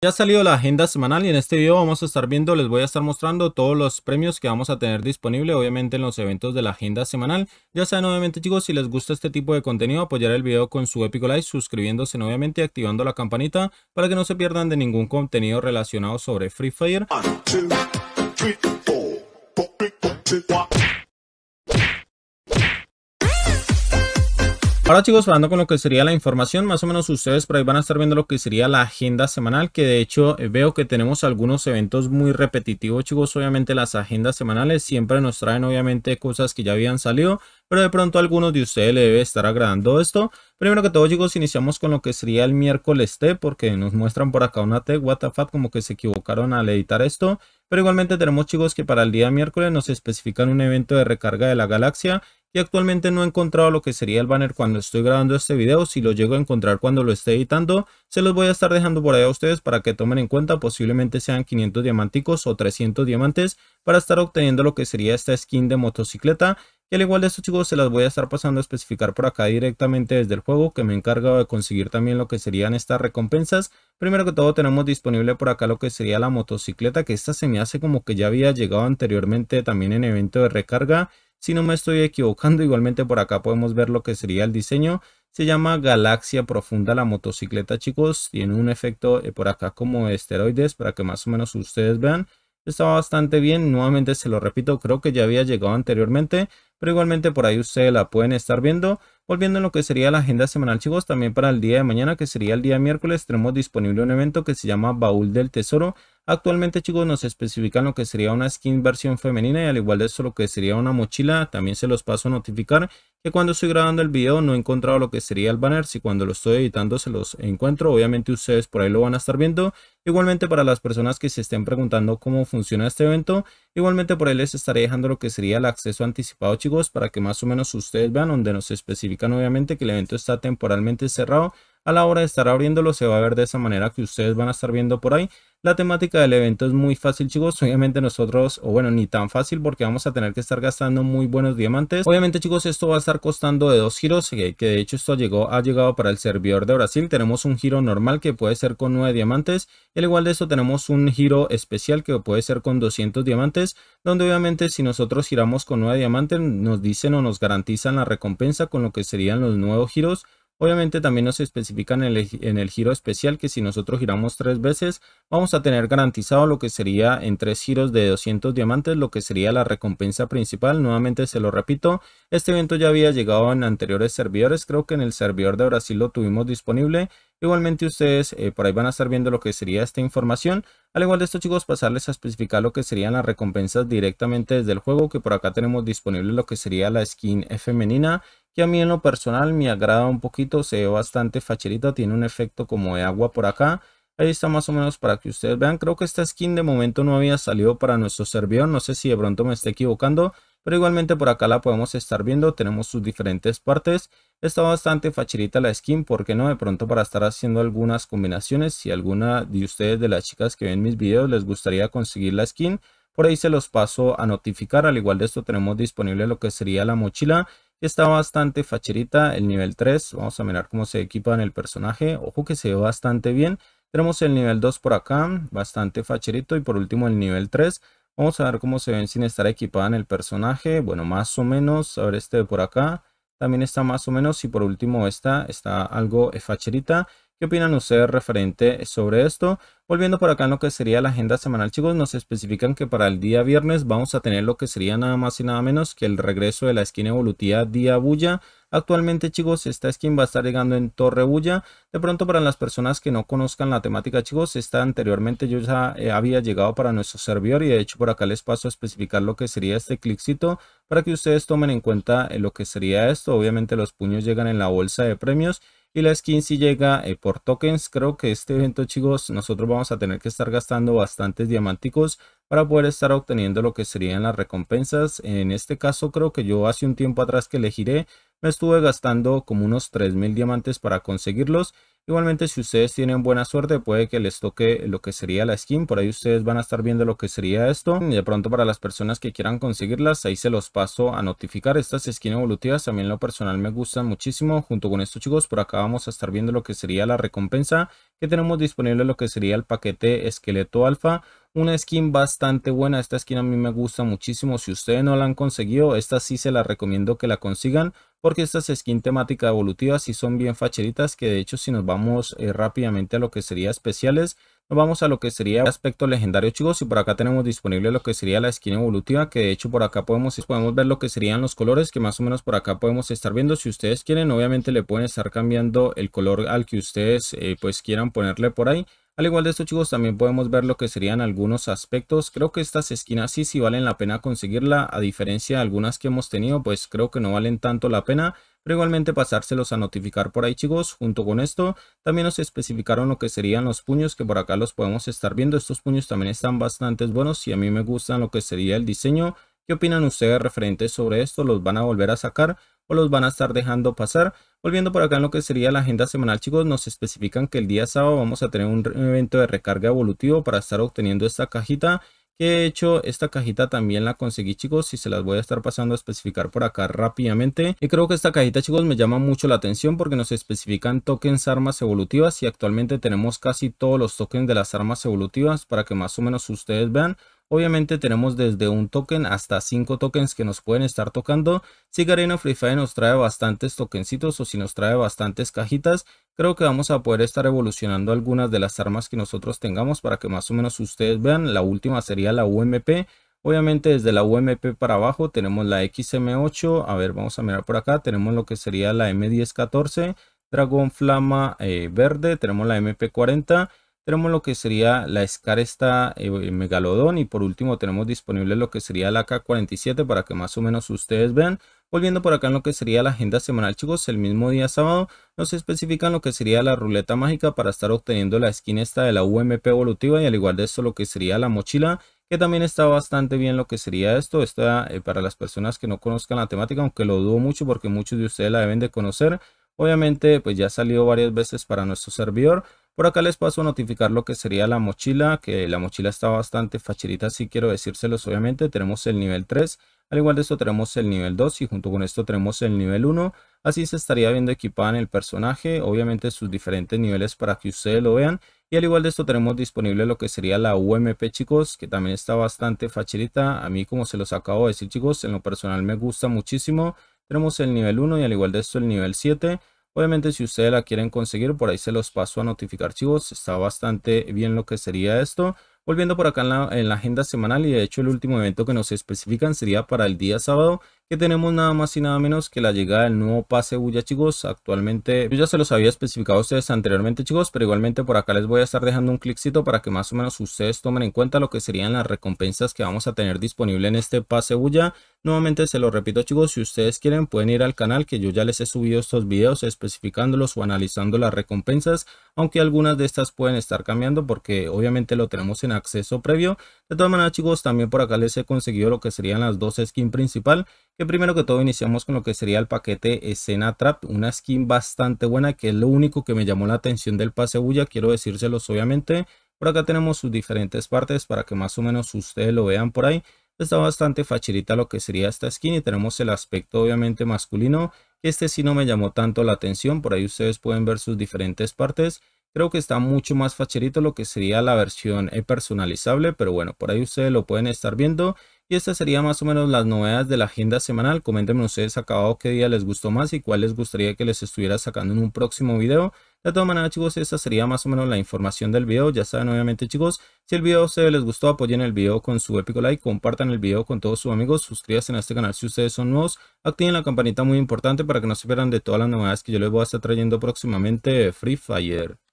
Ya ha salido la agenda semanal y en este video vamos a estar viendo, les voy a estar mostrando todos los premios que vamos a tener disponible obviamente en los eventos de la agenda semanal. Ya saben obviamente chicos, si les gusta este tipo de contenido apoyar el video con su épico like, suscribiéndose nuevamente y activando la campanita para que no se pierdan de ningún contenido relacionado sobre Free Fire. Ahora chicos, hablando con lo que sería la información, más o menos ustedes por ahí van a estar viendo lo que sería la agenda semanal, que de hecho eh, veo que tenemos algunos eventos muy repetitivos chicos, obviamente las agendas semanales siempre nos traen obviamente cosas que ya habían salido, pero de pronto a algunos de ustedes le debe estar agradando esto. Primero que todo chicos, iniciamos con lo que sería el miércoles T, porque nos muestran por acá una T, WTF, como que se equivocaron al editar esto. Pero igualmente tenemos chicos que para el día miércoles nos especifican un evento de recarga de la galaxia y actualmente no he encontrado lo que sería el banner cuando estoy grabando este video, si lo llego a encontrar cuando lo esté editando, se los voy a estar dejando por ahí a ustedes para que tomen en cuenta, posiblemente sean 500 diamanticos o 300 diamantes para estar obteniendo lo que sería esta skin de motocicleta, y al igual de estos chicos se las voy a estar pasando a especificar por acá directamente desde el juego que me he encargado de conseguir también lo que serían estas recompensas. Primero que todo tenemos disponible por acá lo que sería la motocicleta que esta se me hace como que ya había llegado anteriormente también en evento de recarga. Si no me estoy equivocando, igualmente por acá podemos ver lo que sería el diseño. Se llama Galaxia Profunda la motocicleta, chicos. Tiene un efecto eh, por acá como esteroides para que más o menos ustedes vean. Está bastante bien, nuevamente se lo repito, creo que ya había llegado anteriormente, pero igualmente por ahí ustedes la pueden estar viendo. Volviendo a lo que sería la agenda semanal, chicos, también para el día de mañana, que sería el día miércoles, tenemos disponible un evento que se llama Baúl del Tesoro. Actualmente chicos nos especifican lo que sería una skin versión femenina y al igual de eso lo que sería una mochila. También se los paso a notificar que cuando estoy grabando el video no he encontrado lo que sería el banner. Si cuando lo estoy editando se los encuentro, obviamente ustedes por ahí lo van a estar viendo. Igualmente para las personas que se estén preguntando cómo funciona este evento, igualmente por ahí les estaré dejando lo que sería el acceso anticipado chicos para que más o menos ustedes vean donde nos especifican obviamente que el evento está temporalmente cerrado a la hora de estar abriéndolo se va a ver de esa manera que ustedes van a estar viendo por ahí. La temática del evento es muy fácil chicos, obviamente nosotros, o bueno, ni tan fácil porque vamos a tener que estar gastando muy buenos diamantes. Obviamente chicos, esto va a estar costando de dos giros, que, de hecho esto llegó, ha llegado para el servidor de Brasil. Tenemos un giro normal que puede ser con nueve diamantes, al igual de eso tenemos un giro especial que puede ser con 200 diamantes, donde obviamente si nosotros giramos con nueve diamantes nos dicen o nos garantizan la recompensa con lo que serían los nuevos giros Obviamente también nos especifican en el, giro especial que si nosotros giramos tres veces vamos a tener garantizado lo que sería en tres giros de 200 diamantes lo que sería la recompensa principal. Nuevamente se lo repito, este evento ya había llegado en anteriores servidores, creo que en el servidor de Brasil lo tuvimos disponible. Igualmente ustedes eh, por ahí van a estar viendo lo que sería esta información. Al igual de esto chicos pasarles a especificar lo que serían las recompensas directamente desde el juego que por acá tenemos disponible lo que sería la skin femenina que a mí en lo personal me agrada un poquito, se ve bastante facherita, tiene un efecto como de agua por acá. Ahí está más o menos para que ustedes vean. Creo que esta skin de momento no había salido para nuestro servidor. No sé si de pronto me esté equivocando. Pero igualmente por acá la podemos estar viendo. Tenemos sus diferentes partes. Está bastante facherita la skin. porque no? De pronto para estar haciendo algunas combinaciones. Si alguna de ustedes, de las chicas que ven mis videos, les gustaría conseguir la skin. Por ahí se los paso a notificar. Al igual de esto tenemos disponible lo que sería la mochila Está bastante facherita el nivel 3. Vamos a mirar cómo se equipa en el personaje. Ojo que se ve bastante bien. Tenemos el nivel 2 por acá, bastante facherito. Y por último el nivel 3. Vamos a ver cómo se ven sin estar equipada en el personaje. Bueno, más o menos. A ver este por acá. También está más o menos. Y por último esta está algo facherita. ¿Qué opinan ustedes referente sobre esto? Volviendo por acá en lo que sería la agenda semanal, chicos, nos especifican que para el día viernes vamos a tener lo que sería nada más y nada menos que el regreso de la esquina evolutiva Día Bulla. Actualmente, chicos, esta skin va a estar llegando en Torre Bulla. De pronto, para las personas que no conozcan la temática, chicos, esta anteriormente yo ya eh, había llegado para nuestro servidor y de hecho por acá les paso a especificar lo que sería este cliccito para que ustedes tomen en cuenta eh, lo que sería esto. Obviamente los puños llegan en la bolsa de premios y la skin si llega eh, por tokens creo que este evento chicos nosotros vamos a tener que estar gastando bastantes diamanticos para poder estar obteniendo lo que serían las recompensas. En este caso creo que yo hace un tiempo atrás que elegiré me estuve gastando como unos 3000 diamantes para conseguirlos. Igualmente si ustedes tienen buena suerte puede que les toque lo que sería la skin, por ahí ustedes van a estar viendo lo que sería esto. y De pronto para las personas que quieran conseguirlas ahí se los paso a notificar. Estas skins evolutivas también lo personal me gustan muchísimo. Junto con esto chicos por acá vamos a estar viendo lo que sería la recompensa que tenemos disponible lo que sería el paquete esqueleto alfa una skin bastante buena. Esta skin a mí me gusta muchísimo. Si ustedes no la han conseguido, esta sí se la recomiendo que la consigan. Porque estas skin temática evolutivas sí son bien facheritas. Que de hecho si nos vamos eh, rápidamente a lo que sería especiales. Nos vamos a lo que sería aspecto legendario chicos y por acá tenemos disponible lo que sería la skin evolutiva que de hecho por acá podemos, podemos ver lo que serían los colores que más o menos por acá podemos estar viendo. Si ustedes quieren obviamente le pueden estar cambiando el color al que ustedes eh, pues quieran ponerle por ahí. Al igual de esto chicos también podemos ver lo que serían algunos aspectos. Creo que estas esquinas sí, sí valen la pena conseguirla. A diferencia de algunas que hemos tenido pues creo que no valen tanto la pena. Pero igualmente pasárselos a notificar por ahí chicos. Junto con esto también nos especificaron lo que serían los puños que por acá los podemos estar viendo. Estos puños también están bastante buenos y a mí me gustan lo que sería el diseño. ¿Qué opinan ustedes referentes sobre esto? ¿Los van a volver a sacar? o los van a estar dejando pasar. Volviendo por acá en lo que sería la agenda semanal, chicos, nos especifican que el día sábado vamos a tener un evento de recarga evolutivo para estar obteniendo esta cajita. Que de hecho, esta cajita también la conseguí, chicos, y se las voy a estar pasando a especificar por acá rápidamente. Y creo que esta cajita, chicos, me llama mucho la atención porque nos especifican tokens armas evolutivas y actualmente tenemos casi todos los tokens de las armas evolutivas para que más o menos ustedes vean. Obviamente tenemos desde un token hasta 5 tokens que nos pueden estar tocando. Si Garena Free Fire nos trae bastantes tokencitos o si nos trae bastantes cajitas, creo que vamos a poder estar evolucionando algunas de las armas que nosotros tengamos para que más o menos ustedes vean. La última sería la UMP. Obviamente desde la UMP para abajo tenemos la XM8, a ver vamos a mirar por acá, tenemos lo que sería la M1014, Dragón Flama eh, Verde, tenemos la MP40, tenemos lo que sería la SCAR esta eh, Megalodón y por último tenemos disponible lo que sería la K47 para que más o menos ustedes vean. Volviendo por acá en lo que sería la agenda semanal chicos, el mismo día sábado nos especifican lo que sería la ruleta mágica para estar obteniendo la skin esta de la UMP evolutiva y al igual de esto lo que sería la mochila que también está bastante bien lo que sería esto. Está eh, para las personas que no conozcan la temática, aunque lo dudo mucho porque muchos de ustedes la deben de conocer. Obviamente, pues ya ha salido varias veces para nuestro servidor. Por acá les paso a notificar lo que sería la mochila, que la mochila está bastante facilita, si quiero decírselos obviamente. Tenemos el nivel 3, al igual de esto tenemos el nivel 2 y junto con esto tenemos el nivel 1. Así se estaría viendo equipada en el personaje, obviamente sus diferentes niveles para que ustedes lo vean. Y al igual de esto tenemos disponible lo que sería la UMP chicos, que también está bastante facilita. A mí como se los acabo de decir chicos, en lo personal me gusta muchísimo. Tenemos el nivel 1 y al igual de esto el nivel 7. Obviamente si ustedes la quieren conseguir, por ahí se los paso a notificar chicos, está bastante bien lo que sería esto. Volviendo por acá en la, agenda semanal y de hecho el último evento que nos especifican sería para el día sábado que tenemos nada más y nada menos que la llegada del nuevo pase bulla chicos actualmente yo ya se los había especificado a ustedes anteriormente chicos pero igualmente por acá les voy a estar dejando un cliccito para que más o menos ustedes tomen en cuenta lo que serían las recompensas que vamos a tener disponible en este pase bulla Nuevamente se lo repito chicos, si ustedes quieren pueden ir al canal que yo ya les he subido estos videos especificándolos o analizando las recompensas, aunque algunas de estas pueden estar cambiando porque obviamente lo tenemos en acceso previo. De todas maneras chicos, también por acá les he conseguido lo que serían las dos skins principal, que primero que todo iniciamos con lo que sería el paquete escena trap, una skin bastante buena que es lo único que me llamó la atención del pase bulla, quiero decírselos obviamente. Por acá tenemos sus diferentes partes para que más o menos ustedes lo vean por ahí está bastante facherita lo que sería esta skin y tenemos el aspecto obviamente masculino este sí no me llamó tanto la atención por ahí ustedes pueden ver sus diferentes partes creo que está mucho más facherito lo que sería la versión eh, personalizable pero bueno por ahí ustedes lo pueden estar viendo y estas serían más o menos las novedades de la agenda semanal. Coméntenme ustedes acabado qué día les gustó más y cuál les gustaría que les estuviera sacando en un próximo video. De todas maneras chicos, esa sería más o menos la información del video. Ya saben obviamente chicos, si el video se les gustó, apoyen el video con su épico like, compartan el video con todos sus amigos, suscríbanse a este canal si ustedes son nuevos, activen la campanita muy importante para que no se pierdan de todas las novedades que yo les voy a estar trayendo próximamente Free Fire.